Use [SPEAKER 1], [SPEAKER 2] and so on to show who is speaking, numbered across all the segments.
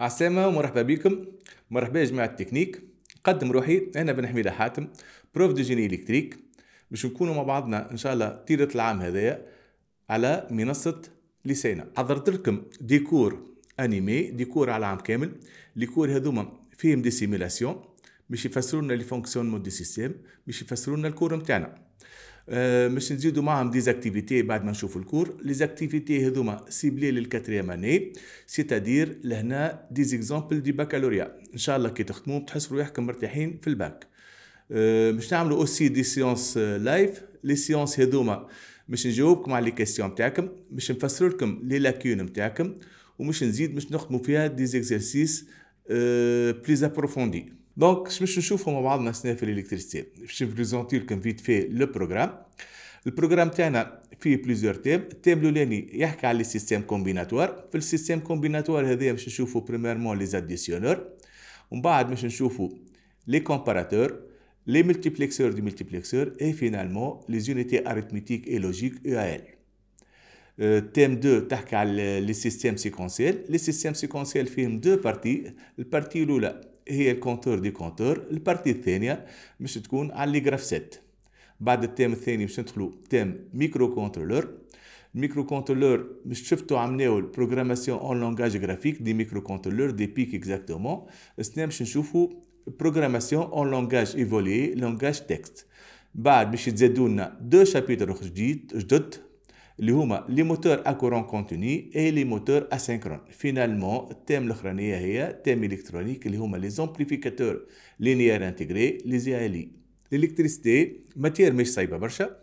[SPEAKER 1] عسامة ومرحبا بكم مرحبا يا جماعة التكنيك قدم روحي أنا بن حميدة حاتم بروف دو جيني إلكتريك باش نكونوا مع بعضنا إن شاء الله طيلة العام هذايا على منصة لسينا حضرت لكم ديكور أنيمي ديكور على عام كامل ديكور هذوما فيهم دي سيميلاسيون باش يفسروا لنا لي مو دي سيستيم باش يفسروا لنا الكور نتاعنا باش آه، نزيدوا معهم ديزاكتيفيتي بعد ما نشوف الكور ليزاكتيفيتي هذوما سيبلي للكاتريام اني سيتادير لهنا زيكزامبل دي باكالوريا ان شاء الله كي تخدموهم تحسوا روحكم مرتاحين في الباك باش آه، نعملوا اوسي دي سيونس لايف لي سيونس هذوما باش نجاوبكم على لي كيستيون تاعكم باش نفسر لكم لي لاكيون تاعكم ومش نزيد باش نخدموا فيها دي زيكزيرسيس بليز ابروفوندي Donc, je vais vous Je vais vous présenter comme vite fait le programme. Le programme a fait plusieurs thèmes. Thème le premier est le système combinatoire. dans le système combinatoire, je vais vous les additionneurs. On bas ensuite les comparateurs, les multiplexeurs, du multiplexeur et finalement les unités arithmétiques et logiques UAL. E euh, thème 2 est le les systèmes séquentiels. Les systèmes séquentiels deux parties. La partie le qui le compteur du compteur, la partie 3e, je vais vous le graph 7. le thème 3e, je le thème microcontrôleur. Le microcontrôleur, je vais vous la programmation en langage graphique, des microcontrôleurs, des exactement. C'est-à-dire que je la programmation en langage évolué, langage texte. Je vais vous donner deux chapitres. اللي هما لي موتور اكورون كونتوني اي لي موتور اسينكرون فينالمون التيم الاخرانيه هي تيم الكترونيك اللي هما لي زومبليفيكاتور لينيير انتيغري لي زي الي الالكتريسيتي ماتير مش صايبه برشا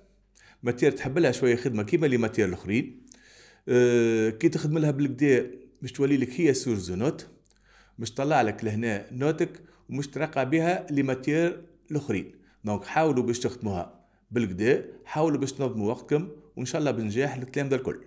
[SPEAKER 1] ماتير تحبلها شويه خدمه كيما لي ماتير الاخرين أه كي تخدم لها بالكدا باش تولي لك هي سورس نوت مش طلع لك لهنا نوتك ومش ترقى بها لي ماتير الاخرين دونك حاولوا باش تخدموها بالكدا حاولوا باش تنظموا وقتكم وان شاء الله بنجاح الكلام ده الكل